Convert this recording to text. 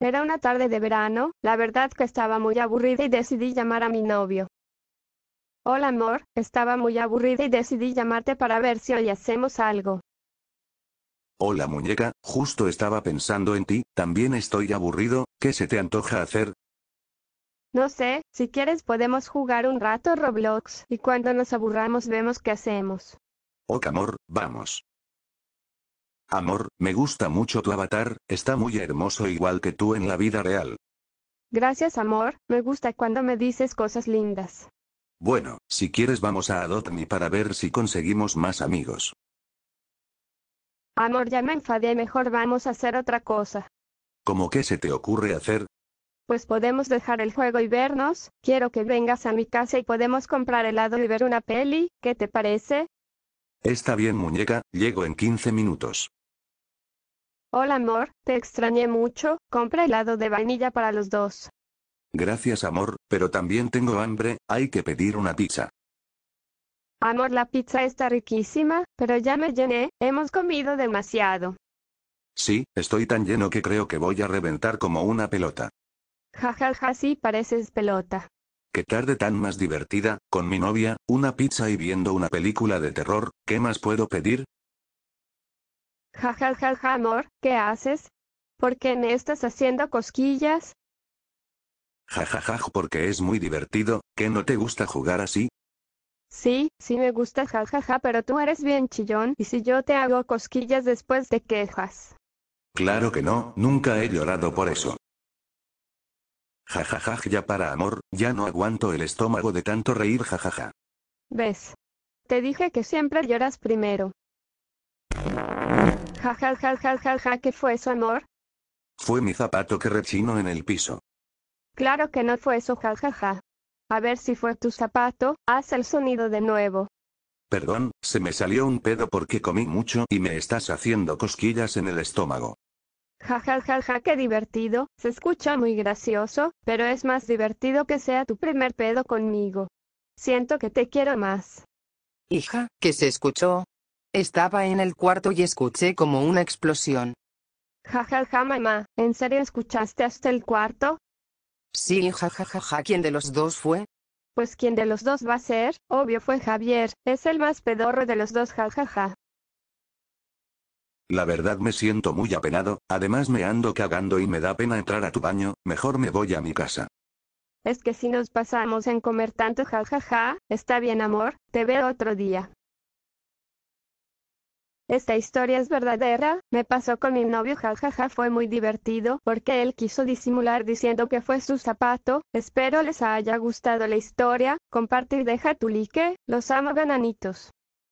Era una tarde de verano, la verdad que estaba muy aburrida y decidí llamar a mi novio. Hola amor, estaba muy aburrida y decidí llamarte para ver si hoy hacemos algo. Hola muñeca, justo estaba pensando en ti, también estoy aburrido, ¿qué se te antoja hacer? No sé, si quieres podemos jugar un rato Roblox, y cuando nos aburramos vemos qué hacemos. Ok amor, vamos. Amor, me gusta mucho tu avatar, está muy hermoso igual que tú en la vida real. Gracias amor, me gusta cuando me dices cosas lindas. Bueno, si quieres vamos a Adopt Me para ver si conseguimos más amigos. Amor, ya me enfadé, mejor vamos a hacer otra cosa. ¿Cómo qué se te ocurre hacer? Pues podemos dejar el juego y vernos, quiero que vengas a mi casa y podemos comprar helado y ver una peli, ¿qué te parece? Está bien muñeca, llego en 15 minutos. Hola amor, te extrañé mucho, compra helado de vainilla para los dos. Gracias amor, pero también tengo hambre, hay que pedir una pizza. Amor, la pizza está riquísima, pero ya me llené, hemos comido demasiado. Sí, estoy tan lleno que creo que voy a reventar como una pelota. Ja ja ja, sí pareces pelota. Qué tarde tan más divertida, con mi novia, una pizza y viendo una película de terror, ¿qué más puedo pedir? Ja ja ja ja amor, ¿qué haces? ¿Por qué me estás haciendo cosquillas? Ja ja, porque es muy divertido, ¿que no te gusta jugar así? Sí, sí me gusta jajaja, ja, pero tú eres bien chillón y si yo te hago cosquillas después te quejas. Claro que no, nunca he llorado por eso. ja ya para amor, ya no aguanto el estómago de tanto reír jajaja. ¿Ves? Te dije que siempre lloras primero. Ja ja ja ja ja ja, ¿qué fue eso amor? Fue mi zapato que rechinó en el piso. Claro que no fue eso ja ja A ver si fue tu zapato, haz el sonido de nuevo. Perdón, se me salió un pedo porque comí mucho y me estás haciendo cosquillas en el estómago. Ja ja ja qué divertido, se escucha muy gracioso, pero es más divertido que sea tu primer pedo conmigo. Siento que te quiero más. Hija, ¿qué se escuchó? Estaba en el cuarto y escuché como una explosión. Jajaja, ja, ja, mamá, ¿en serio escuchaste hasta el cuarto? Sí, jajajaja, ja, ¿quién de los dos fue? Pues quién de los dos va a ser, obvio fue Javier, es el más pedorro de los dos, jajaja. La verdad me siento muy apenado, además me ando cagando y me da pena entrar a tu baño, mejor me voy a mi casa. Es que si nos pasamos en comer tanto jajaja, está bien amor, te veo otro día. Esta historia es verdadera, me pasó con mi novio jajaja ja, fue muy divertido porque él quiso disimular diciendo que fue su zapato, espero les haya gustado la historia, comparte y deja tu like, los amo gananitos.